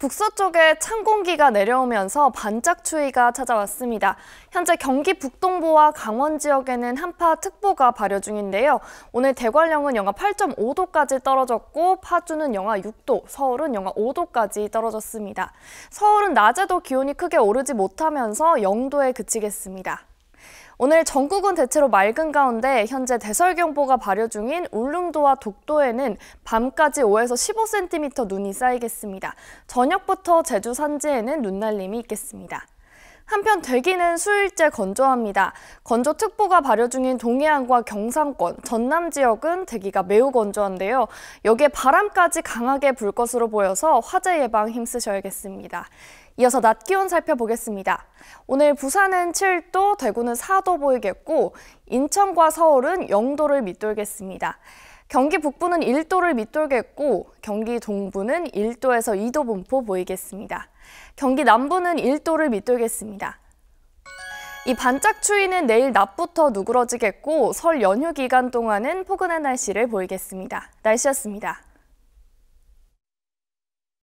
북서쪽에 찬 공기가 내려오면서 반짝추위가 찾아왔습니다. 현재 경기 북동부와 강원 지역에는 한파특보가 발효 중인데요. 오늘 대관령은 영하 8.5도까지 떨어졌고 파주는 영하 6도, 서울은 영하 5도까지 떨어졌습니다. 서울은 낮에도 기온이 크게 오르지 못하면서 0도에 그치겠습니다. 오늘 전국은 대체로 맑은 가운데 현재 대설경보가 발효 중인 울릉도와 독도에는 밤까지 5에서 15cm 눈이 쌓이겠습니다. 저녁부터 제주 산지에는 눈날림이 있겠습니다. 한편 대기는 수일째 건조합니다. 건조특보가 발효 중인 동해안과 경상권, 전남 지역은 대기가 매우 건조한데요. 여기에 바람까지 강하게 불 것으로 보여서 화재 예방 힘쓰셔야겠습니다. 이어서 낮 기온 살펴보겠습니다. 오늘 부산은 7도, 대구는 4도 보이겠고 인천과 서울은 0도를 밑돌겠습니다. 경기 북부는 1도를 밑돌겠고 경기 동부는 1도에서 2도 분포 보이겠습니다. 경기 남부는 1도를 밑돌겠습니다. 이 반짝 추위는 내일 낮부터 누그러지겠고 설 연휴 기간 동안은 포근한 날씨를 보이겠습니다. 날씨였습니다.